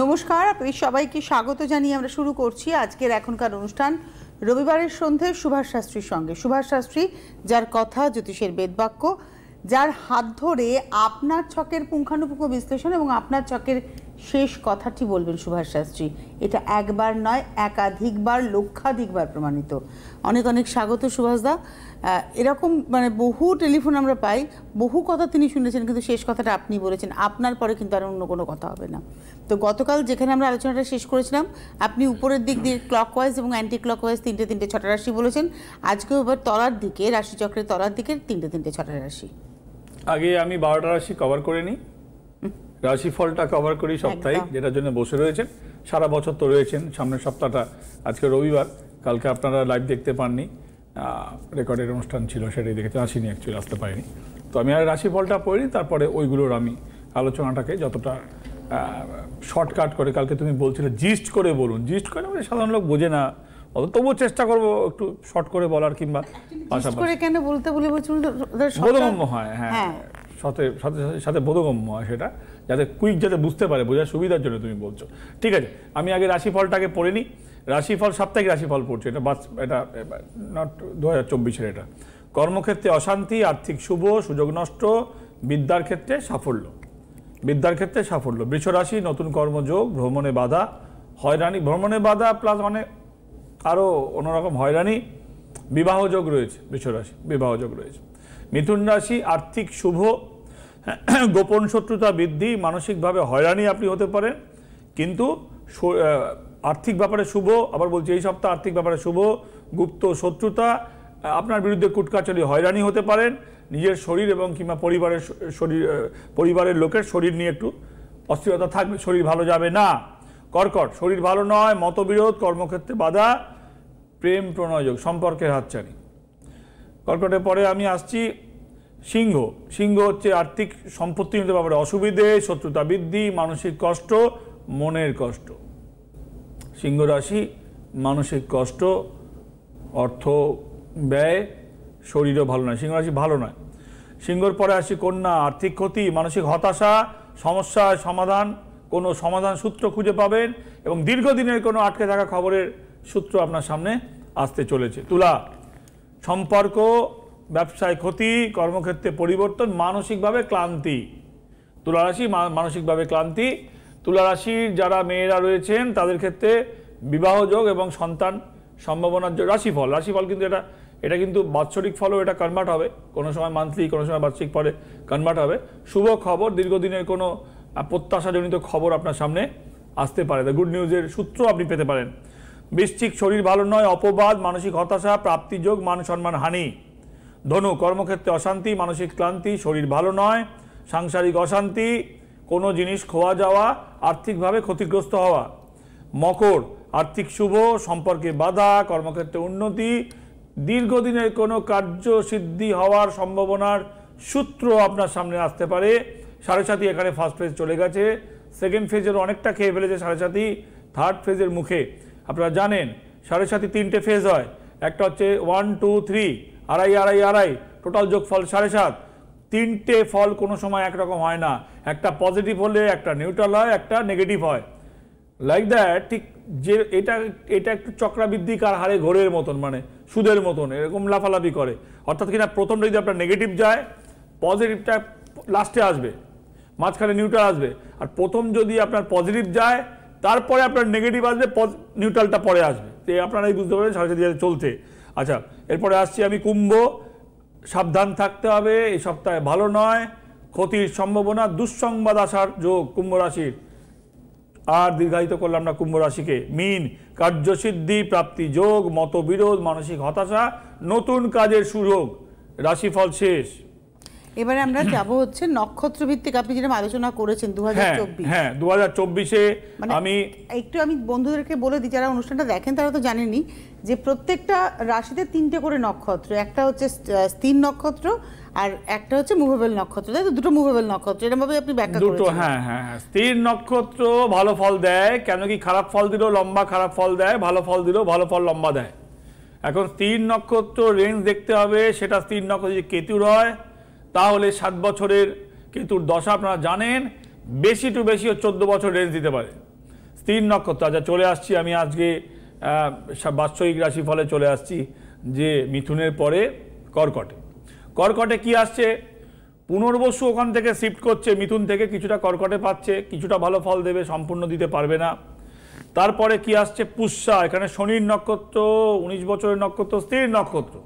নমস্কার আপনি সবাইকে স্বাগত জানিয়ে আমরা শুরু করছি আজকের এখনকার অনুষ্ঠান রবিবারের সন্ধ্যে সুভাষ শাস্ত্রীর সঙ্গে সুভাষ শাস্ত্রী যার কথা জ্যোতিষের বেদবাক্য যার হাত ধরে আপনার ছকের পুঙ্খানুপুঙ্খ বিশ্লেষণ এবং আপনার ছকের শেষ কথাটি বলবেন সুভাষ শাস্ত্রী এটা একবার নয় একাধিকবার লক্ষাধিকবার প্রমাণিত অনেক অনেক স্বাগত সুভাষদা দা এরকম মানে বহু টেলিফোন আমরা পাই বহু কথা তিনি শুনেছেন কিন্তু শেষ কথাটা আপনি বলেছেন আপনার পরে কিন্তু আর অন্য কোনো কথা হবে না তো গতকাল যেখানে আমরা আলোচনাটা শেষ করেছিলাম আপনি উপরের দিক দিয়ে ক্লক ওয়াইজ এবং অ্যান্টি ক্লক ওয়াইজ তিনটে তিনটে ছটা রাশি বলেছেন আজকেও এবার তলার দিকে রাশিচক্রের তলার দিকে তিনটে তিনটে ছটা রাশি আগে আমি বারোটা রাশি কভার করে নিই রাশিফলটা কভার করি সপ্তাহে যেটার জন্য বসে রয়েছেন সারা বছর তো রয়েছেন সামনের সপ্তাহটা আজকে রবিবার কালকে আপনারা লাইভ দেখতে পাননি রেকর্ডের অনুষ্ঠান ছিল সেটাই দেখেছি আসিনি অ্যাকচুয়ালি আসতে পারিনি তো আমি আর রাশি ফলটা পড়ি তারপরে ওইগুলোর আমি আলোচনাটাকে যতটা শর্টকাট করে কালকে তুমি বলছিলে জিস্ট করে বলুন জিস্ট করে মানে সাধারণ লোক বোঝে না অত তবুও চেষ্টা করব একটু শর্ট করে বলার কিংবা করে কেন বলতে বলে বোধগম্য হয় হ্যাঁ, হ্যাঁ। সাথে সাথে সাথে বোধগম্য হয় সেটা যাতে কুইক যাতে বুঝতে পারে বোঝার সুবিধার জন্য তুমি বলছো ঠিক আছে আমি আগে রাশি ফলটাকে পড়ে নিই রাশিফল সাপ্তাহিক রাশিফল পড়ছে এটা বাস এটা নট দু হাজার চব্বিশের এটা কর্মক্ষেত্রে অশান্তি আর্থিক শুভ সুযোগ নষ্ট বিদ্যার ক্ষেত্রে সাফল্য বিদ্যার ক্ষেত্রে সাফল্য বৃষরাশি নতুন কর্মযোগ ভ্রমণে বাধা হয়রানি ভ্রমণে বাধা প্লাস অনেক আরও অন্যরকম হয়রানি বিবাহযোগ রয়েছে বৃষরাশি বিবাহযোগ রয়েছে মিথুন রাশি আর্থিক শুভ গোপন শত্রুতা বৃদ্ধি মানসিকভাবে হয়রানি আপনি হতে পারেন কিন্তু আর্থিক ব্যাপারে শুভ আবার বলছি এই সপ্তাহ আর্থিক ব্যাপারে শুভ গুপ্ত শত্রুতা আপনার বিরুদ্ধে কুটকাচালি হয়রানি হতে পারেন নিজের শরীর এবং কিংবা পরিবারের শরীর পরিবারের লোকের শরীর নিয়ে একটু অস্থিরতা থাকবে শরীর ভালো যাবে না কর্কট শরীর ভালো নয় মতবিরোধ কর্মক্ষেত্রে বাধা প্রেম প্রণয়যোগ সম্পর্কের হাতছানি কর্কটের পরে আমি আসছি সিংহ সিংহ হচ্ছে আর্থিক নিতে ব্যাপারে অসুবিধে শত্রুতা বৃদ্ধি মানসিক কষ্ট মনের কষ্ট রাশি মানসিক কষ্ট অর্থ ব্যয় শরীরও ভালো নয় রাশি ভালো নয় সিংহর পরে আসি কন্যা আর্থিক ক্ষতি মানসিক হতাশা সমস্যার সমাধান কোনো সমাধান সূত্র খুঁজে পাবেন এবং দীর্ঘদিনের কোনো আটকে থাকা খবরের সূত্র আপনার সামনে আসতে চলেছে তুলা সম্পর্ক ব্যবসায় ক্ষতি কর্মক্ষেত্রে পরিবর্তন মানসিকভাবে ক্লান্তি তুলারাশি মানসিকভাবে ক্লান্তি তুলারাশির যারা মেয়েরা রয়েছেন তাদের ক্ষেত্রে বিবাহযোগ এবং সন্তান সম্ভাবনার রাশিফল রাশিফল কিন্তু এটা এটা কিন্তু বাৎসরিক ফলও এটা কনভার্ট হবে কোনো সময় মান্থলি কোনো সময় বাৎসরিক ফলে কনভার্ট হবে শুভ খবর দীর্ঘদিনের কোনো প্রত্যাশাজনিত খবর আপনার সামনে আসতে পারে দ্য গুড নিউজের সূত্র আপনি পেতে পারেন বৃষ্টিক শরীর ভালো নয় অপবাদ মানসিক হতাশা প্রাপ্তিযোগ মান সম্মান হানি ধনু কর্মক্ষেত্রে অশান্তি মানসিক ক্লান্তি শরীর ভালো নয় সাংসারিক অশান্তি কোনো জিনিস খোয়া যাওয়া আর্থিকভাবে ক্ষতিগ্রস্ত হওয়া মকর আর্থিক শুভ সম্পর্কে বাধা কর্মক্ষেত্রে উন্নতি দীর্ঘদিনের কোনো কার্য সিদ্ধি হওয়ার সম্ভাবনার সূত্র আপনার সামনে আসতে পারে সাড়ে সাতই এখানে ফার্স্ট ফেজ চলে গেছে সেকেন্ড ফেজের অনেকটা খেয়ে ফেলেছে সাড়ে সাতি থার্ড ফেজের মুখে আপনারা জানেন সাড়ে সাতি তিনটে ফেজ হয় একটা হচ্ছে ওয়ান টু থ্রি আড়াই আড়াই আড়াই টোটাল যোগফল সাড়ে সাত তিনটে ফল কোনো সময় একরকম হয় না একটা পজিটিভ হলে একটা নিউট্রাল হয় একটা নেগেটিভ হয় লাইক দ্যাট ঠিক যে এটা এটা একটু চক্রাবৃদ্ধি কার হারে ঘোরের মতন মানে সুদের মতন এরকম লাফালাফি করে অর্থাৎ কিনা প্রথমটা যদি আপনার নেগেটিভ যায় পজিটিভটা লাস্টে আসবে মাঝখানে নিউট্রাল আসবে আর প্রথম যদি আপনার পজিটিভ যায় তারপরে আপনার নেগেটিভ আসবে নিউট্রালটা পরে আসবে তো আপনারাই বুঝতে পারবেন সাড়ে চলছে আচ্ছা এরপরে আসছি আমি কুম্ভ সাবধান থাকতে হবে এই সপ্তাহে ভালো নয় ক্ষতির সম্ভাবনা দুঃসংবাদ আসার যোগ কুম্ভ রাশির আর দীর্ঘায়িত করলাম না কুম্ভ রাশিকে মিন কার্যসিদ্ধি প্রাপ্তি যোগ মতবিরোধ মানসিক হতাশা নতুন কাজের সুযোগ রাশিফল শেষ এবারে আমরা যাব হচ্ছে নক্ষত্র ভিত্তিক আপনি যেরকম আলোচনা করেছেন দু হ্যাঁ, হ্যাঁ দু হাজার চব্বিশে মানে আমি একটু আমি বন্ধুদেরকে বলে দিই যারা অনুষ্ঠানটা দেখেন তারা তো জানেনি যে প্রত্যেকটা রাশিতে তিনটে করে নক্ষত্র একটা হচ্ছে স্থির নক্ষত্র আর একটা হচ্ছে মুভেবল নক্ষত্র তাই তো দুটো মুভেবল নক্ষত্র এরকম ভাবে আপনি ব্যাখ্যা দুটো হ্যাঁ হ্যাঁ হ্যাঁ স্থির নক্ষত্র ভালো ফল দেয় কেন কি খারাপ ফল দিলেও লম্বা খারাপ ফল দেয় ভালো ফল দিলেও ভালো ফল লম্বা দেয় এখন স্থির নক্ষত্র রেঞ্জ দেখতে হবে সেটা স্থির নক্ষত্র যদি কেতুর হয় তাহলে সাত বছরের কেতুর দশা আপনারা জানেন বেশি টু বেশি চোদ্দ বছর রেঞ্জ দিতে পারে স্থির নক্ষত্র আচ্ছা চলে আসছি আমি আজকে বাৎসরিক ফলে চলে আসছি যে মিথুনের পরে কর্কটে কর্কটে কি আসছে পুনর্বসু ওখান থেকে শিফট করছে মিথুন থেকে কিছুটা কর্কটে পাচ্ছে কিছুটা ভালো ফল দেবে সম্পূর্ণ দিতে পারবে না তারপরে কি আসছে পুষ্যা এখানে শনির নক্ষত্র ১৯ বছরের নক্ষত্র স্ত্রীর নক্ষত্র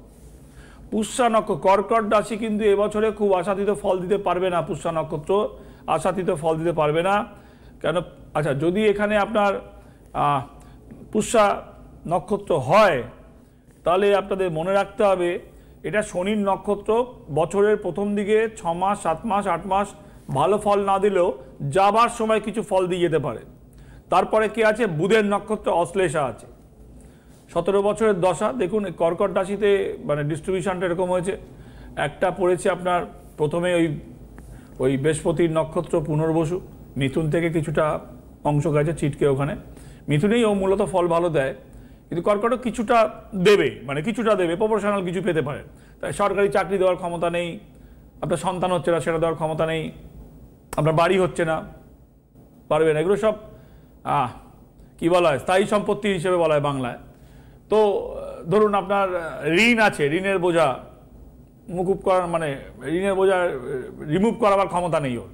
পুষ্যা নক্ষত্র কর্কট রাশি কিন্তু এবছরে খুব আশাতীত ফল দিতে পারবে না পুষ্যা নক্ষত্র আশাতীত ফল দিতে পারবে না কেন আচ্ছা যদি এখানে আপনার পুষা নক্ষত্র হয় তাহলে আপনাদের মনে রাখতে হবে এটা শনির নক্ষত্র বছরের প্রথম দিকে ছ মাস সাত মাস আট মাস ভালো ফল না দিলেও যাবার সময় কিছু ফল দিয়ে যেতে পারে তারপরে কি আছে বুধের নক্ষত্র অশ্লেষা আছে সতেরো বছরের দশা দেখুন কর্কট রাশিতে মানে ডিস্ট্রিবিউশনটা এরকম হয়েছে একটা পড়েছে আপনার প্রথমে ওই ওই বৃহস্পতির নক্ষত্র পুনর্বসু মিথুন থেকে কিছুটা অংশ গেছে ছিটকে ওখানে মিথুনেই ও মূলত ফল ভালো দেয় কিন্তু কর্কটক কিছুটা দেবে মানে কিছুটা দেবে প্রফেশনাল কিছু পেতে পারে তাই সরকারি চাকরি দেওয়ার ক্ষমতা নেই আপনার সন্তান হচ্ছে না সেটা দেওয়ার ক্ষমতা নেই আপনার বাড়ি হচ্ছে না পারবে না এগুলো সব কি বলা হয় স্থায়ী সম্পত্তি হিসেবে বলা হয় বাংলায় তো ধরুন আপনার ঋণ আছে ঋণের বোঝা মুকুব করার মানে ঋণের বোঝা রিমুভ করাবার ক্ষমতা নেই ওর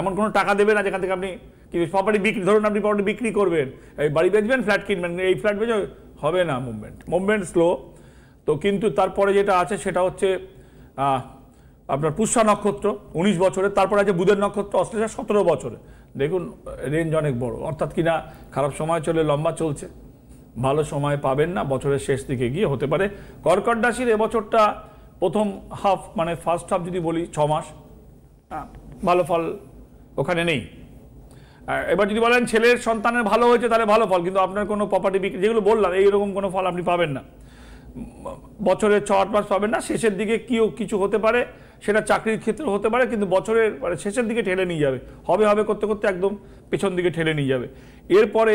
এমন কোনো টাকা দেবে না যেখান থেকে আপনি কি প্রপার্টি বিক্রি ধরুন আপনি প্রপার্টি বিক্রি করবেন এই বাড়ি বেচবেন ফ্ল্যাট কিনবেন এই ফ্ল্যাট বেচে হবে না মুভমেন্ট মুভমেন্ট স্লো তো কিন্তু তারপরে যেটা আছে সেটা হচ্ছে আপনার পুষ্যা নক্ষত্র ১৯ বছরে তারপরে আছে বুধের নক্ষত্র অশ্লেষা সতেরো বছরে দেখুন রেঞ্জ অনেক বড় অর্থাৎ কিনা খারাপ সময় চলে লম্বা চলছে ভালো সময় পাবেন না বছরের শেষ দিকে গিয়ে হতে পারে কর্কট রাশির এবছরটা প্রথম হাফ মানে ফার্স্ট হাফ যদি বলি ছ মাস ভালো ফল ওখানে নেই এবার যদি বলেন ছেলের সন্তানের ভালো হয়েছে তাহলে ভালো ফল কিন্তু আপনার কোনো প্রপার্টি বিক্রি যেগুলো বললাম এইরকম কোনো ফল আপনি পাবেন না বছরের ছ আট মাস পাবেন না শেষের দিকে কিও কিছু হতে পারে সেটা চাকরির ক্ষেত্রে হতে পারে কিন্তু বছরের মানে শেষের দিকে ঠেলে নিয়ে যাবে হবে হবে করতে করতে একদম পেছন দিকে ঠেলে নিয়ে যাবে এরপরে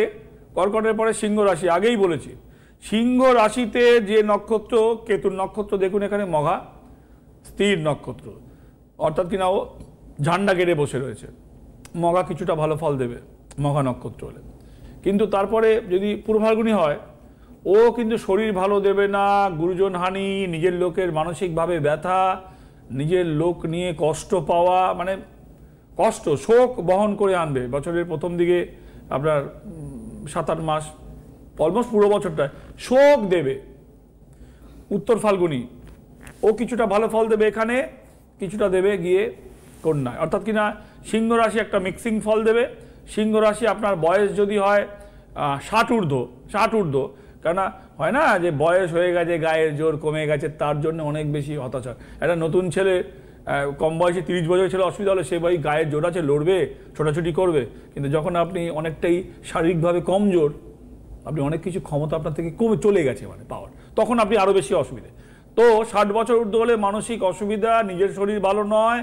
কর্কটের পরে সিংহ রাশি আগেই বলেছি সিংহ রাশিতে যে নক্ষত্র কেতুর নক্ষত্র দেখুন এখানে মঘা স্থির নক্ষত্র অর্থাৎ কিনা ও ঝান্ডা গেড়ে বসে রয়েছে মগা কিছুটা ভালো ফল দেবে মগা নক্ষত্র হলে কিন্তু তারপরে যদি ফাল্গুনী হয় ও কিন্তু শরীর ভালো দেবে না গুরুজন হানি নিজের লোকের মানসিকভাবে ব্যথা নিজের লোক নিয়ে কষ্ট পাওয়া মানে কষ্ট শোক বহন করে আনবে বছরের প্রথম দিকে আপনার সাত আট মাস অলমোস্ট পুরো বছরটায় শোক দেবে উত্তর ফাল্গুনি ও কিছুটা ভালো ফল দেবে এখানে কিছুটা দেবে গিয়ে কন্যায় অর্থাৎ কিনা সিংহ রাশি একটা মিক্সিং ফল দেবে সিংহ রাশি আপনার বয়স যদি হয় ষাট ঊর্ধ্ব ষাট ঊর্ধ্ব কেননা হয় না যে বয়স হয়ে গেছে গায়ের জোর কমে গেছে তার জন্য অনেক বেশি হতাশা একটা নতুন ছেলে কম বয়সে তিরিশ বছর ছেলে অসুবিধা হলে সে ভাই গায়ের জোর আছে লড়বে ছোটাছুটি করবে কিন্তু যখন আপনি অনেকটাই শারীরিকভাবে কমজোর আপনি অনেক কিছু ক্ষমতা আপনার থেকে কমে চলে গেছে মানে পাওয়ার তখন আপনি আরও বেশি অসুবিধে তো ষাট বছর ঊর্ধ্ব হলে মানসিক অসুবিধা নিজের শরীর ভালো নয়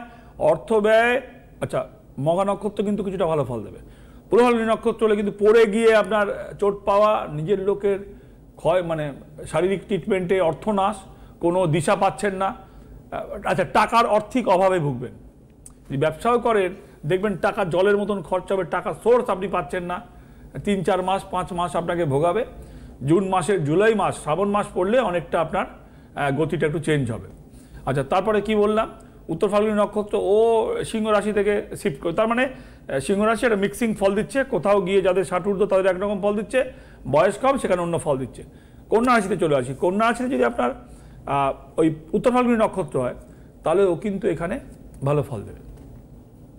অর্থ ব্যয় আচ্ছা মগা নক্ষত্র কিন্তু কিছুটা ভালো ফল দেবে প্রহলী নক্ষত্র হলে কিন্তু পড়ে গিয়ে আপনার চোট পাওয়া নিজের লোকের ক্ষয় মানে শারীরিক ট্রিটমেন্টে অর্থনাশ কোনো দিশা পাচ্ছেন না আচ্ছা টাকার অর্থিক অভাবে ভুগবেন যদি ব্যবসাও করেন দেখবেন টাকা জলের মতন খরচ হবে টাকা সোর্স আপনি পাচ্ছেন না তিন চার মাস পাঁচ মাস আপনাকে ভোগাবে জুন মাসের জুলাই মাস শ্রাবণ মাস পড়লে অনেকটা আপনার গতিটা একটু চেঞ্জ হবে আচ্ছা তারপরে কি বললাম উত্তর ফাল্গুনি নক্ষত্র ও সিংহ রাশি থেকে শিফট করে তার মানে সিংহ রাশি একটা মিক্সিং ফল দিচ্ছে কোথাও গিয়ে যাদের ষাট ঊর্ধ্ব তাদের একরকম ফল দিচ্ছে বয়স কম সেখানে অন্য ফল দিচ্ছে কন্যা রাশিতে চলে আসি কন্যা রাশিতে যদি আপনার ওই উত্তর ফাল্গুনি নক্ষত্র হয় তাহলে ও কিন্তু এখানে ভালো ফল দেবে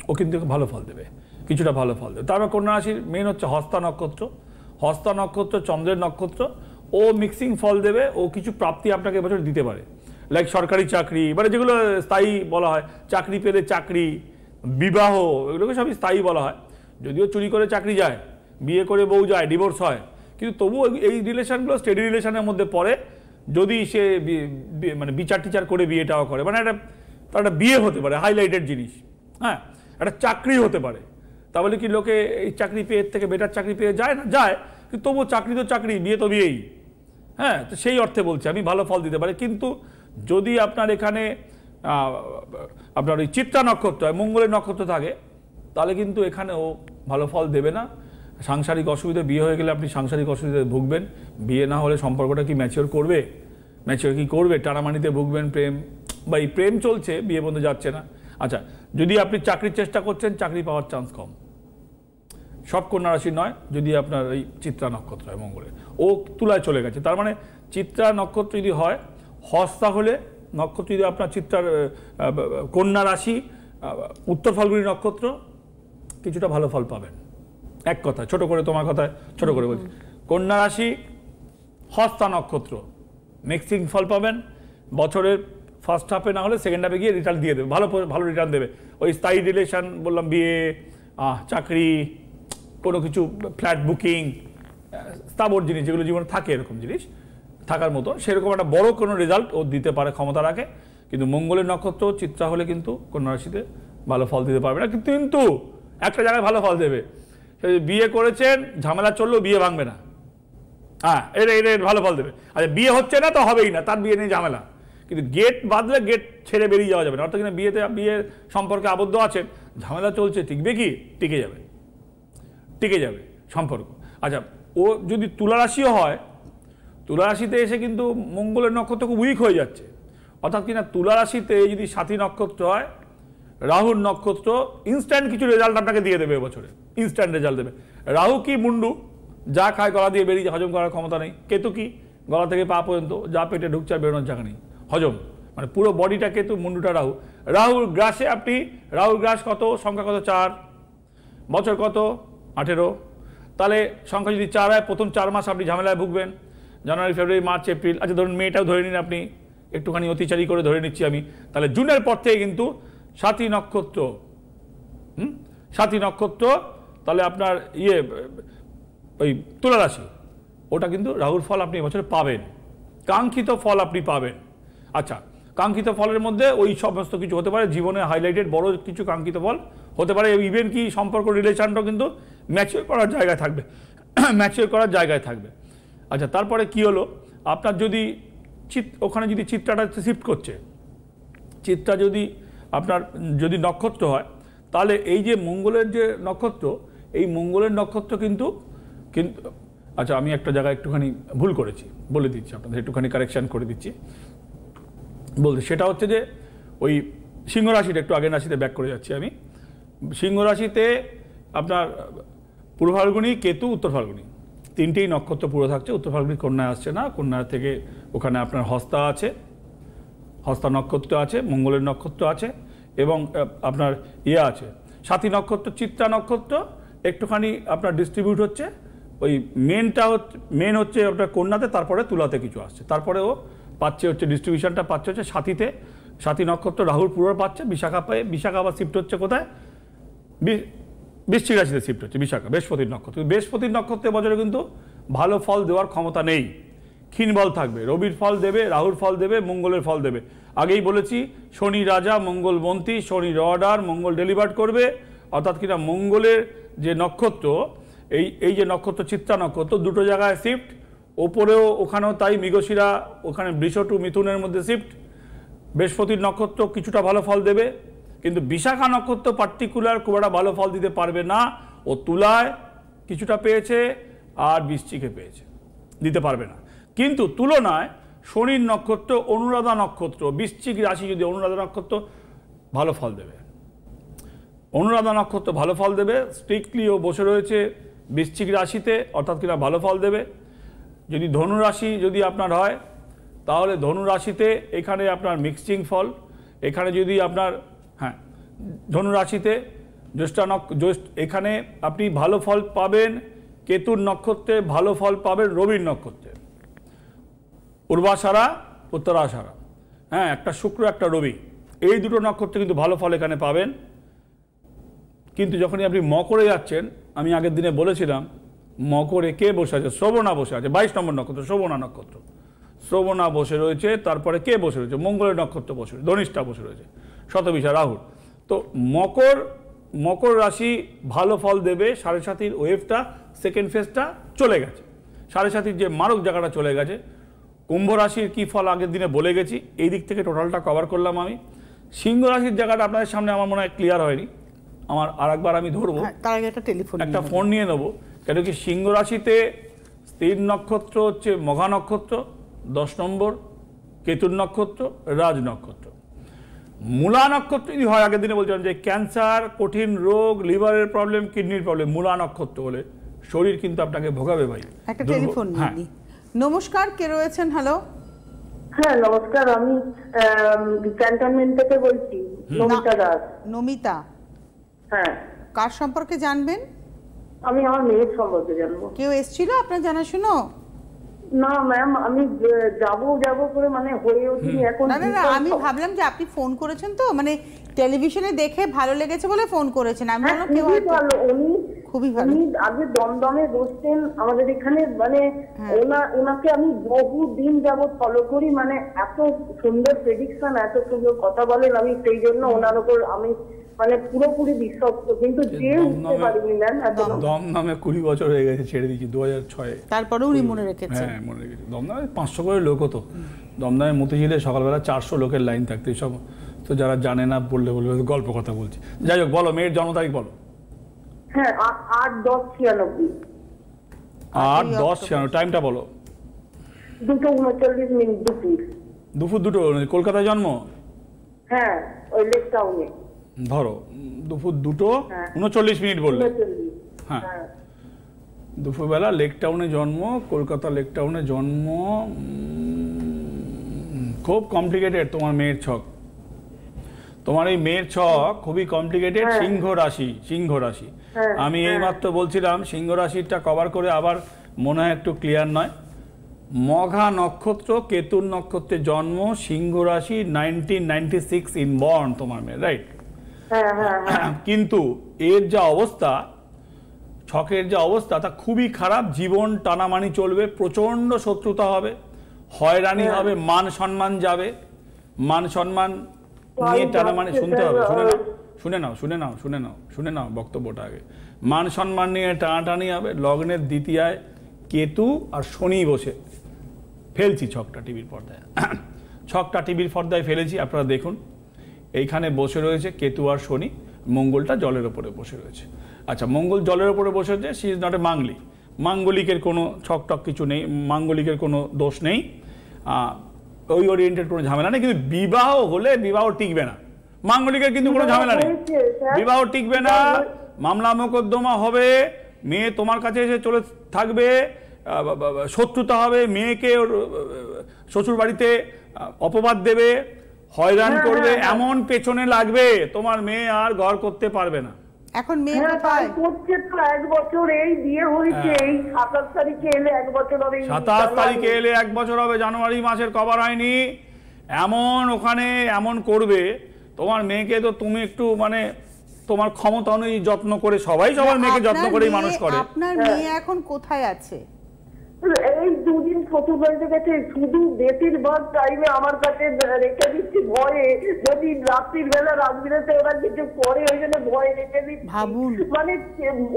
ও কিন্তু ভালো ফল দেবে কিছুটা ভালো ফল দেবে তারপর মানে কন্যা রাশির মেন হচ্ছে হস্তা নক্ষত্র হস্তা নক্ষত্র চন্দ্রের নক্ষত্র ও মিক্সিং ফল দেবে ও কিছু প্রাপ্তি আপনাকে এবছর দিতে পারে লাইক সরকারি চাকরি মানে যেগুলো স্থায়ী বলা হয় চাকরি পেলে চাকরি বিবাহ এগুলোকে সবই স্থায়ী বলা হয় যদিও চুরি করে চাকরি যায় বিয়ে করে বউ যায় ডিভোর্স হয় কিন্তু তবু এই রিলেশনগুলো স্টেডি রিলেশনের মধ্যে পড়ে যদি সে মানে বিচার টিচার করে বিয়েটাও করে মানে একটা তার একটা বিয়ে হতে পারে হাইলাইটেড জিনিস হ্যাঁ একটা চাকরি হতে পারে তাহলে কি লোকে এই চাকরি পেয়ে থেকে বেটার চাকরি পেয়ে যায় না যায় কিন্তু তবুও চাকরি তো চাকরি বিয়ে তো বিয়েই হ্যাঁ তো সেই অর্থে বলছি আমি ভালো ফল দিতে পারি কিন্তু যদি আপনার এখানে আপনার ওই চিত্রা নক্ষত্র হয় মঙ্গলের নক্ষত্র থাকে তাহলে কিন্তু এখানেও ভালো ফল দেবে না সাংসারিক অসুবিধা বিয়ে হয়ে গেলে আপনি সাংসারিক অসুবিধায় ভুগবেন বিয়ে না হলে সম্পর্কটা কি ম্যাচিওর করবে ম্যাচিওর কি করবে টানামানিতে ভুগবেন প্রেম বা এই প্রেম চলছে বিয়ে বন্ধু যাচ্ছে না আচ্ছা যদি আপনি চাকরির চেষ্টা করছেন চাকরি পাওয়ার চান্স কম সব কন্যা রাশি নয় যদি আপনার এই চিত্রা নক্ষত্র হয় মঙ্গলে ও তুলায় চলে গেছে তার মানে চিত্রা নক্ষত্র যদি হয় হস্তা হলে নক্ষত্র যদি আপনার চিত্রার কন্যা রাশি উত্তর ফাল্গুনি নক্ষত্র কিছুটা ভালো ফল পাবেন এক কথা ছোট করে তোমার কথায় ছোট করে বলছি কন্যা রাশি হস্তা নক্ষত্র মিক্সিং ফল পাবেন বছরের ফার্স্ট হাফে না হলে সেকেন্ড হাফে গিয়ে রিটার্ন দিয়ে দেবে ভালো ভালো রিটার্ন দেবে ওই স্থায়ী রিলেশান বললাম বিয়ে চাকরি কোনো কিছু ফ্ল্যাট বুকিং স্থাবর জিনিস যেগুলো জীবনে থাকে এরকম জিনিস থাকার মতো সেরকম একটা বড় কোনো রেজাল্ট ও দিতে পারে ক্ষমতা রাখে কিন্তু মঙ্গলের নক্ষত্র চিত্রা হলে কিন্তু কন্যা রাশিতে ভালো ফল দিতে পারবে না কিন্তু একটা জায়গায় ভালো ফল দেবে বিয়ে করেছেন ঝামেলা চললেও বিয়ে ভাঙবে না হ্যাঁ এটা এটা ভালো ফল দেবে আচ্ছা বিয়ে হচ্ছে না তো হবেই না তার বিয়ে নিয়ে ঝামেলা কিন্তু গেট বাঁধলে গেট ছেড়ে বেরিয়ে যাওয়া যাবে না অর্থাৎ কিনা বিয়েতে বিয়ে সম্পর্কে আবদ্ধ আছে ঝামেলা চলছে টিকবে কি টিকে যাবে টিকে যাবে সম্পর্ক আচ্ছা ও যদি তুলারাশিও হয় তুলারাশিতে এসে কিন্তু মঙ্গলের নক্ষত্র খুব উইক হয়ে যাচ্ছে অর্থাৎ কিনা তুলারাশিতে যদি সাথী নক্ষত্র হয় রাহুর নক্ষত্র ইনস্ট্যান্ট কিছু রেজাল্ট আপনাকে দিয়ে দেবে এবছরে ইনস্ট্যান্ট রেজাল্ট দেবে রাহু কি মুন্ডু যা খায় গলা দিয়ে বেরিয়ে হজম করার ক্ষমতা নেই কেতু কি গলা থেকে পা পর্যন্ত যা পেটে ঢুকছে বেরোনোর জায়গা নেই হজম মানে পুরো বডিটা কেতু মুন্ডুটা রাহু রাহুর গ্রাসে আপনি রাহুর গ্রাস কত সংখ্যা কত চার বছর কত আঠেরো তাহলে সংখ্যা যদি চার হয় প্রথম চার মাস আপনি ঝামেলায় ভুগবেন জানুয়ারি ফেব্রুয়ারি মার্চ এপ্রিল আচ্ছা ধরুন মেয়েটাও ধরে নিন আপনি একটুখানি অতিচারী করে ধরে নিচ্ছি আমি তাহলে জুনের পর থেকে কিন্তু সাতই নক্ষত্র হুম সাতই নক্ষত্র তাহলে আপনার ইয়ে ওই তুলারাশি রাশি ওটা কিন্তু রাহুর ফল আপনি এবছর পাবেন কাঙ্ক্ষিত ফল আপনি পাবেন আচ্ছা কাঙ্ক্ষিত ফলের মধ্যে ওই সমস্ত কিছু হতে পারে জীবনে হাইলাইটেড বড় কিছু কাঙ্ক্ষিত ফল হতে পারে ইভেন কি সম্পর্ক রিলেশনটাও কিন্তু ম্যাচিওর করার জায়গায় থাকবে ম্যাচিওর করার জায়গায় থাকবে আচ্ছা তারপরে কি হলো আপনার যদি চিত ওখানে যদি চিত্রাটা শিফট করছে চিত্রা যদি আপনার যদি নক্ষত্র হয় তাহলে এই যে মঙ্গলের যে নক্ষত্র এই মঙ্গলের নক্ষত্র কিন্তু কিন্তু আচ্ছা আমি একটা জায়গায় একটুখানি ভুল করেছি বলে দিচ্ছি আপনাদের একটুখানি কারেকশান করে দিচ্ছি বলতে সেটা হচ্ছে যে ওই সিংহ রাশিটা একটু আগের রাশিতে ব্যাক করে যাচ্ছি আমি সিংহ রাশিতে আপনার পূর্ব ফাল্গুনি কেতু উত্তর ফাল্গুনি তিনটেই নক্ষত্র পুরো থাকছে উত্তর ফাল্গুনি কন্যায় আসছে না কন্যা থেকে ওখানে আপনার হস্তা আছে হস্তা নক্ষত্র আছে মঙ্গলের নক্ষত্র আছে এবং আপনার ইয়ে আছে সাথী নক্ষত্র চিত্রা নক্ষত্র একটুখানি আপনার ডিস্ট্রিবিউট হচ্ছে ওই মেনটা হচ্ছে মেন হচ্ছে আপনার কন্যাতে তারপরে তুলাতে কিছু আসছে তারপরে ও পাচ্ছে হচ্ছে ডিস্ট্রিবিউশনটা পাচ্ছে হচ্ছে সাথীতে সাথী নক্ষত্র রাহুর পুরো পাচ্ছে বিশাখা পায়ে বিশাখা আবার শিফট হচ্ছে কোথায় বৃশ্চিক রাশিতে শিফট হচ্ছে বিশাখা বৃহস্পতির নক্ষত্র বৃহস্পতির নক্ষত্রের বছরে কিন্তু ভালো ফল দেওয়ার ক্ষমতা নেই ক্ষীণ বল থাকবে রবির ফল দেবে রাহুর ফল দেবে মঙ্গলের ফল দেবে আগেই বলেছি শনি রাজা মঙ্গল মন্ত্রী শনি অর্ডার মঙ্গল ডেলিভার করবে অর্থাৎ কিনা মঙ্গলের যে নক্ষত্র এই এই যে নক্ষত্র চিত্রা নক্ষত্র দুটো জায়গায় শিফট ওপরেও ওখানেও তাই মৃগশিরা ওখানে বৃষ টু মিথুনের মধ্যে শিফট বৃহস্পতির নক্ষত্র কিছুটা ভালো ফল দেবে কিন্তু বিশাখা নক্ষত্র পার্টিকুলার খুব একটা ভালো ফল দিতে পারবে না ও তুলায় কিছুটা পেয়েছে আর বৃষ্টিকে পেয়েছে দিতে পারবে না কিন্তু তুলনায় শনির নক্ষত্র অনুরাধা নক্ষত্র বৃশ্চিক রাশি যদি অনুরাধা নক্ষত্র ভালো ফল দেবে অনুরাধা নক্ষত্র ভালো ফল দেবে স্ট্রিক্টলি ও বসে রয়েছে বৃশ্চিক রাশিতে অর্থাৎ কিনা ভালো ফল দেবে যদি ধনু রাশি যদি আপনার হয় তাহলে ধনু রাশিতে এখানে আপনার মিক্সিং ফল এখানে যদি আপনার ধনুরাশিতে জ্যৈষ্ঠানক জ্যৈষ্ঠ এখানে আপনি ভালো ফল পাবেন কেতুর নক্ষত্রে ভালো ফল পাবেন রবির নক্ষত্রে পূর্বাশারা উত্তরাশারা হ্যাঁ একটা শুক্র একটা রবি এই দুটো নক্ষত্রে কিন্তু ভালো ফল এখানে পাবেন কিন্তু যখনই আপনি মকরে যাচ্ছেন আমি আগের দিনে বলেছিলাম মকরে কে বসে আছে শ্রবণা বসে আছে বাইশ নম্বর নক্ষত্র শ্রবণা নক্ষত্র শ্রবণা বসে রয়েছে তারপরে কে বসে রয়েছে মঙ্গলের নক্ষত্র বসে রয়েছে ধনিষ্ঠা বসে রয়েছে শতবিশা রাহুল তো মকর মকর রাশি ভালো ফল দেবে সাড়ে সাতির ওয়েভটা সেকেন্ড ফেজটা চলে গেছে সাড়ে সাতির যে মারক জায়গাটা চলে গেছে কুম্ভ রাশির কী ফল আগের দিনে বলে গেছি এই দিক থেকে টোটালটা কভার করলাম আমি সিংহ রাশির জায়গাটা আপনাদের সামনে আমার মনে হয় ক্লিয়ার হয়নি আমার আর একবার আমি ধরবো হ্যাঁ, আগে একটা একটা ফোন নিয়ে নেবো কেন কি সিংহ রাশিতে স্থির নক্ষত্র হচ্ছে মঘা নক্ষত্র দশ নম্বর কেতুর নক্ষত্র রাজ নক্ষত্র মূলা নক্ষত্র যদি হয় আগের দিনে বলছিলাম যে ক্যান্সার কঠিন রোগ লিভারের প্রবলেম কিডনির প্রবলেম মূলা নক্ষত্র বলে শরীর কিন্তু আপনাকে ভোগাবে ভাই একটা টেলিফোন হ্যাঁ। নমস্কার কে রয়েছেন হ্যালো হ্যাঁ নমস্কার আমি ক্যান্টনমেন্ট থেকে বলছি নমিতা দাস নমিতা হ্যাঁ কার সম্পর্কে জানবেন আমি আমার মেয়ের সম্পর্কে জানবো কেউ এসেছিল আপনার জানাশুনো আমি যাব মানে ভাবলাম যে আপনি ফোন করেছেন তো মানে টেলিভিশনে দেখে ভালো লেগেছে বলে ফোন করেছেন আমি হ্যাঁ, খুবই ভালো উনি আগে দমদমে বসতেন আমাদের এখানে মানে হ্যাঁ। ওনাকে আমি বহু দিন যাবত ফলো করি মানে এত সুন্দর প্রেডিকশন এত সুন্দর কথা বলেন আমি সেই জন্য ওনার উপর আমি মানে পুরোপুরি বিশ্বস্ত কিন্তু যে উঠতে পারিনি ম্যাম কুড়ি বছর হয়ে গেছে ছেড়ে দিয়েছি দু হাজার ছয়ে তারপরে উনি মনে রেখেছে হ্যাঁ মনে রেখেছে পাঁচশো করে লোক হতো মতিঝিলে সকালবেলা চারশো লোকের লাইন থাকতো তো যারা জানে না বললে বলবে গল্প কথা বলছি যাই হোক বলো মেয়ের জন্ম তারিখ বলো হ্যাঁ আট দশ ছিয়ানব্বই আট দশ ছিয়ানব্বই টাইমটা বলো দুটো উনচল্লিশ মিনিট দুপুর দুপুর দুটো মানে কলকাতায় জন্ম হ্যাঁ ওই লেক টাউনে ধরো দুপুর দুটো হ্যাঁ। উনচল্লিশ মিনিট বললে হ্যাঁ।, হ্যাঁ দুপুরবেলা লেক টাউনে জন্ম কলকাতা লেক টাউনে জন্ম খুব কমপ্লিকেটেড তোমার মেয়ের ছক তোমার এই মেয়ের ছক খুবই কমপ্লিকেটেড হ্যাঁ। সিংহ রাশি সিংহ রাশি আমি এই মাত্র বলছিলাম সিংহ রাশিটা কভার করে আবার মনে হয় একটু ক্লিয়ার নয় মঘা নক্ষত্র কেতুর নক্ষত্রে জন্ম সিংহ রাশি nineteen ninety six in born তোমার মেয়ে রাইট হ্যাঁ, হ্যাঁ, হ্যাঁ। কিন্তু এর যা অবস্থা ছকের যা অবস্থা তা খুবই খারাপ জীবন টানামানি চলবে প্রচন্ড শত্রুতা হবে হয়রানি হবে মান সম্মান যাবে মান সম্মান নিয়ে টানামানি শুনতে হবে শুনে নাও শুনে নাও শুনে নাও শুনে নাও শুনে নাও বক্তব্যটা আগে মান সম্মান নিয়ে টানাটানি হবে লগ্নের দ্বিতীয় কেতু আর শনি বসে ফেলছি ছকটা টিভির পর্দায় ছকটা টিভির পর্দায় ফেলেছি আপনারা দেখুন এইখানে বসে রয়েছে কেতু আর শনি মঙ্গলটা জলের ওপরে বসে রয়েছে আচ্ছা মঙ্গল জলের ওপরে বসে রয়েছে সি ইজ নট এ মাঙ্গলিক মাঙ্গলিকের কোনো ছকটক কিছু নেই মাঙ্গলিকের কোনো দোষ নেই ওই ওরিয়েন্টেড কোনো ঝামেলা নেই কিন্তু বিবাহ হলে বিবাহ টিকবে না মাঙ্গলিকের কিন্তু কোনো ঝামেলা নেই বিবাহ টিকবে না মামলা মোকদ্দমা হবে মেয়ে তোমার কাছে এসে চলে থাকবে শত্রুতা হবে মেয়েকে ওর শ্বশুর বাড়িতে অপবাদ দেবে হয়রান হ্যাঁ, করবে হ্যাঁ, হ্যাঁ। এমন পেছনে লাগবে তোমার মেয়ে আর ঘর করতে পারবে না এখন মেয়ে করছে তো এক বছর এই বিয়ে হয়েছে এই সাতাশ তারিখে এলে এক বছর হবে সাতাশ তারিখে এলে এক বছর হবে জানুয়ারি মাসের কভার হয়নি এমন ওখানে এমন করবে তোমার মেয়েকে তো তুমি একটু মানে তোমার ক্ষমতা অনুযায়ী যত্ন করে সবাই সবার মেয়েকে যত্ন করেই মানুষ করে আপনার মেয়ে এখন কোথায় আছে এই দুদিন গেছে শুধু টাইমে আমার কাছে রেখে দিচ্ছি ভয়ে যদি রাত্রির বেলা কিছু করে ওই জন্য রেখে দিচ্ছি ভাবুন মানে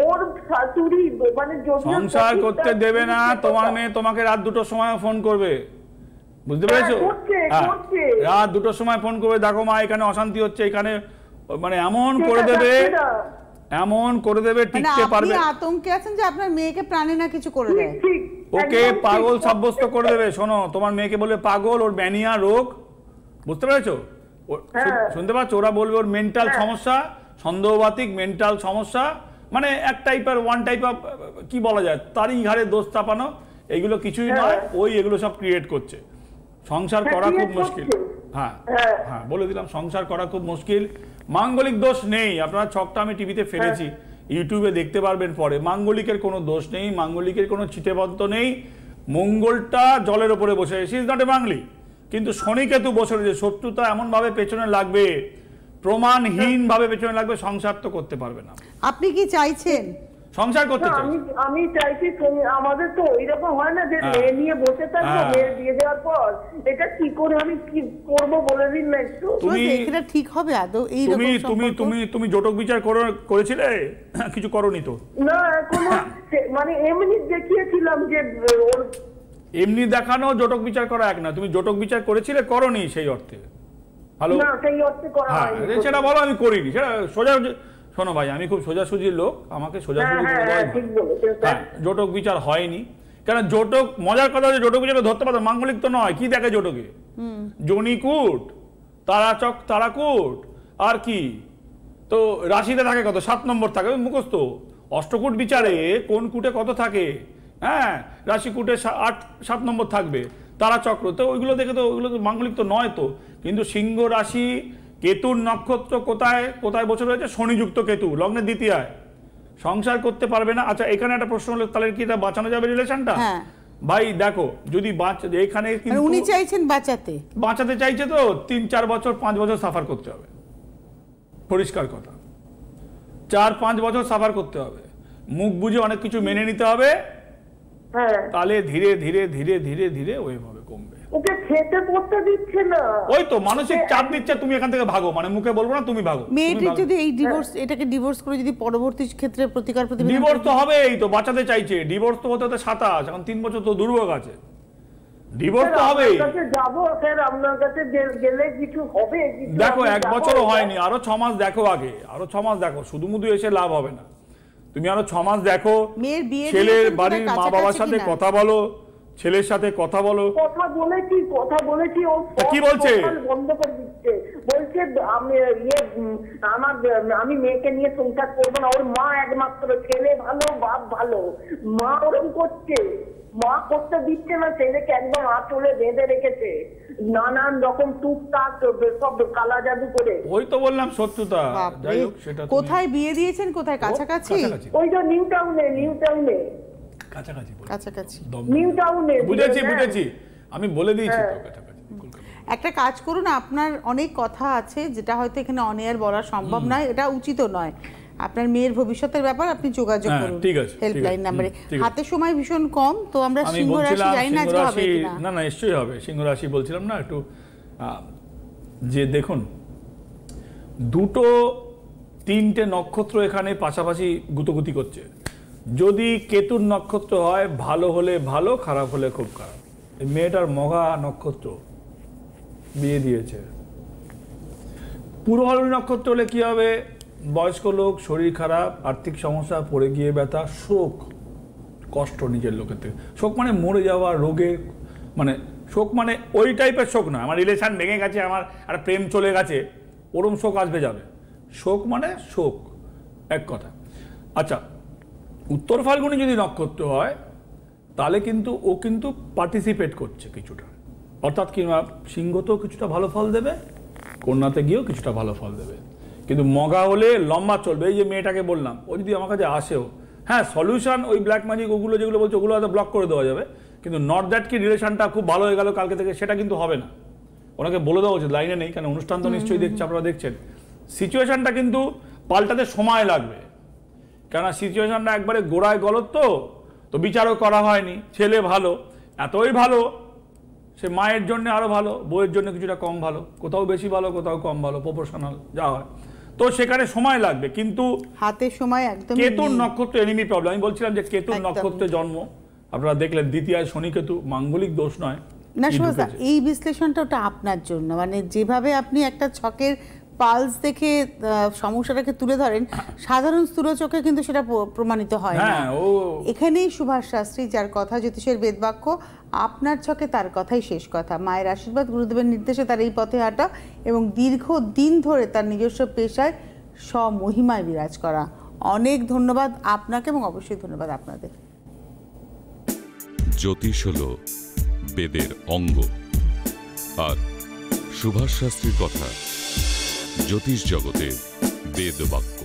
ওর শাশুড়ি মানে সংসার করতে দেবে না তোমার মেয়ে তোমাকে রাত দুটোর সময় ফোন করবে বুঝতে হ্যাঁ, পেরেছো হ্যাঁ। রাত দুটোর সময় ফোন করবে দেখো মা এখানে অশান্তি হচ্ছে এখানে মানে এমন করে দেবে এমন করে দেবে মানে টিকতে পারবে আতঙ্কে আছেন যে আপনার মেয়েকে প্রাণে না কিছু করে দেয় ঠিক ওকে পাগল সাব্যস্ত করে দেবে শোনো তোমার মেয়েকে বলবে পাগল ওর ব্যানিয়া রোগ বুঝতে পেরেছো হ্যাঁ। শুনতে পাচ্ছ ওরা বলবে ওর মেন্টাল হ্যাঁ। সমস্যা সন্দেহবাতিক মেন্টাল সমস্যা মানে এক টাইপের ওয়ান টাইপ অফ কি বলা যায় তারই ঘাড়ে দোষ চাপানো এগুলো কিছুই হ্যাঁ। নয় ওই এগুলো সব ক্রিয়েট করছে সংসার করা খুব মুশকিল হ্যাঁ হ্যাঁ বলে দিলাম সংসার করা খুব মুশকিল মাঙ্গলিক দোষ নেই আপনারা ছকটা আমি টিভিতে ফেলেছি ইউটিউবে দেখতে পারবেন পরে মাঙ্গলিকের কোনো দোষ নেই মাঙ্গলিকের কোনো চিটেবদ্ধ নেই মঙ্গলটা জলের ওপরে বসে she is not a Bangali কিন্তু শনিকেতু বসে রয়েছে শত্রুতা এমনভাবে পেছনে লাগবে প্রমাণহীনভাবে পেছনে লাগবে সংসার তো করতে পারবে না আপনি কি চাইছেন সংসার করতে চাই আমি চাইছি আমাদের তো ওই রকম হয় না যে হ্যাঁ। মেয়ে নিয়ে বসে থাকবো হ্যাঁ। মেয়ে দিয়ে দেওয়ার পর এটা কি করে আমি কি করব বলে দিন না একটু তুমি এটা ঠিক হবে আদৌ এই তুমি তুমি তুমি তুমি জটক বিচার করে করেছিলে কিছু করনি তো না কোনো হ্যাঁ। মানে এমনি দেখিয়েছিলাম যে ওর এমনি দেখানো জটক বিচার করা এক না তুমি জটক বিচার করেছিলে করনি সেই অর্থে ভালো না সেই অর্থে করা হয়নি সেটা বলো আমি করিনি সেটা সোজা শোনো ভাই আমি খুব সোজাসুজির লোক আমাকে হ্যাঁ, সোজাসুজি হ্যাঁ, হ্যাঁ, জোটক বিচার হয়নি কারণ জোটক মজার কথা হচ্ছে জোটক বিচার ধরতে পারতো মাঙ্গলিক তো নয় কি দেখে জোটকে জনিকুট তারাচক তারাকুট আর কি তো রাশিতে থাকে কত সাত নম্বর থাকে মুখস্থ অষ্টকূট বিচারে কোন কুটে কত থাকে হ্যাঁ রাশিকুটে আট সাত নম্বর থাকবে তারা চক্র তো ওইগুলো দেখে তো ওইগুলো তো মাঙ্গলিক তো নয় তো কিন্তু সিংহ রাশি কেতুর নক্ষত্র কোথায় কোথায় বছর হয়েছে শনিযুক্ত কেতু লগ্নের দ্বিতীয়ায় সংসার করতে পারবে না আচ্ছা এখানে একটা প্রশ্ন হলো তাহলে কি এটা বাঁচানো যাবে রিলেশনটা হ্যাঁ। ভাই দেখো যদি এখানে মানে উনি চাইছেন বাঁচাতে বাঁচাতে চাইছে তো তিন চার বছর পাঁচ বছর সাফার করতে হবে পরিষ্কার কথা চার পাঁচ বছর সাফার করতে হবে মুখ বুঝে অনেক কিছু মেনে নিতে হবে হ্যাঁ। তাহলে ধীরে ধীরে ধীরে ধীরে ধীরে ওয়েভ হবে ওকে খেতে দিচ্ছে না ওই তো মানসিক চাপ দিচ্ছে তুমি এখান থেকে ভাগো মানে মুখে বলবো না তুমি ভাগো যদি এই ডিভোর্স হ্যাঁ। এটাকে ডিভোর্স করে যদি পরবর্তী ক্ষেত্রে প্রতিকার ডিভোর্স তো হবে এই তো বাঁচাতে চাইছে ডিভোর্স তো হতে হতে সাতাশ এখন তিন বছর তো দুর্ভোগ আছে ডিভোর্স তো যাব স্যার আপনার কাছে গেলে কিছু হবে দেখো এক বছরও হয়নি আরো ছ মাস দেখো আগে আরো ছ মাস দেখো শুধু মুধু এসে লাভ হবে না তুমি আরো ছ মাস দেখো ছেলের বাড়ির মা বাবার সাথে কথা বলো ছেলের সাথে কথা বলো কথা বলেছি কথা বলেছি ও কি বলছে বন্ধ করে দিচ্ছে বলছে আমি ইয়ে আমার আমি মেয়েকে নিয়ে সংসার করব না ওর মা একমাত্র ছেলে ভালো বাপ ভালো মা ওরকম করছে মা করতে দিচ্ছে না ছেলেকে একদম আঁচলে বেঁধে রেখেছে নানান রকম টুকটাক সব কালা জাদু করে ওই তো বললাম সত্যতা কোথায় বিয়ে দিয়েছেন কোথায় কাছাকাছি ওই তো নিউ টাউনে নিউ টাউনে কাছাকাছি কাছাকাছি নিউ টাউনে বুঝেছি হ্যাঁ। বুঝেছি আমি বলে দিয়েছি হ্যাঁ। তো কাছাকাছি একটা কাজ করুন আপনার অনেক কথা আছে যেটা হয়তো এখানে অন এয়ার বলা সম্ভব নয় এটা উচিত নয় আপনার মেয়ের ভবিষ্যতের ব্যাপার আপনি যোগাযোগ হ্যাঁ, করুন ঠিক আছে হেল্পলাইন নম্বরে হাতে সময় ভীষণ কম তো আমরা সিংহ রাশি জানি না আজকে হবে না না নিশ্চয়ই হবে সিংহ রাশি বলছিলাম না একটু যে দেখুন দুটো তিনটে নক্ষত্র এখানে পাশাপাশি গুতগুতি করছে যদি কেতুর নক্ষত্র হয় ভালো হলে ভালো খারাপ হলে খুব খারাপ মেয়েটার মগা নক্ষত্র বিয়ে দিয়েছে পুরোহরণী নক্ষত্র হলে কী হবে বয়স্ক লোক শরীর খারাপ আর্থিক সমস্যা পড়ে গিয়ে ব্যথা শোক কষ্ট নিজের লোকের থেকে শোক মানে মরে যাওয়া রোগে মানে শোক মানে ওই টাইপের শোক না আমার রিলেশান ভেঙে গেছে আমার আর প্রেম চলে গেছে ওরম শোক আসবে যাবে শোক মানে শোক এক কথা আচ্ছা উত্তর ফাল্গুনি যদি নক্ষত্র হয় তাহলে কিন্তু ও কিন্তু পার্টিসিপেট করছে কিছুটা অর্থাৎ কিংবা সিংহতেও কিছুটা ভালো ফল দেবে কন্যাতে গিয়েও কিছুটা ভালো ফল দেবে কিন্তু মগা হলে লম্বা চলবে এই যে মেয়েটাকে বললাম ও যদি আমার কাছে আসেও হ্যাঁ সলিউশন ওই ব্ল্যাক ম্যাজিক ওগুলো যেগুলো বলছে ওগুলো হয়তো ব্লক করে দেওয়া যাবে কিন্তু নট দ্যাট কি রিলেশনটা খুব ভালো হয়ে গেল কালকে থেকে সেটা কিন্তু হবে না ওনাকে বলে দেওয়া উচিত লাইনে নেই কারণ অনুষ্ঠান তো নিশ্চয়ই দেখছে আপনারা দেখছেন সিচুয়েশনটা কিন্তু পাল্টাতে সময় লাগবে কেননা সিচুয়েশনটা একবারে গোড়ায় গলত তো তো বিচারও করা হয়নি ছেলে ভালো এতই ভালো সে মায়ের জন্য আরও ভালো বইয়ের জন্য কিছুটা কম ভালো কোথাও বেশি ভালো কোথাও কম ভালো প্রফেশনাল যা হয় তো সেখানে সময় লাগবে কিন্তু হাতে সময় একদম কেতুর নক্ষত্র এনিমি প্রবলেম আমি বলছিলাম যে কেতুর নক্ষত্রে জন্ম আপনারা দেখলেন দ্বিতীয় শনি কেতু মাঙ্গলিক দোষ নয় না এই বিশ্লেষণটা ওটা আপনার জন্য মানে যেভাবে আপনি একটা ছকের পালস দেখে সমস্যাটাকে তুলে ধরেন সাধারণ স্থূল চোখে কিন্তু সেটা প্রমাণিত হয় হ্যাঁ, এখানেই সুভাষ শাস্ত্রী যার কথা জ্যোতিষের বেদবাক্য আপনার ছকে তার কথাই শেষ কথা মায়ের আশীর্বাদ গুরুদেবের নির্দেশে তার এই পথে হাঁটা এবং দীর্ঘ দিন ধরে তার নিজস্ব পেশায় স্বমহিমায় বিরাজ করা অনেক ধন্যবাদ আপনাকে এবং অবশ্যই ধন্যবাদ আপনাদের জ্যোতিষ হল বেদের অঙ্গ আর সুভাষ শাস্ত্রীর কথা জ্যোতিষ জগতে বেদবাক্য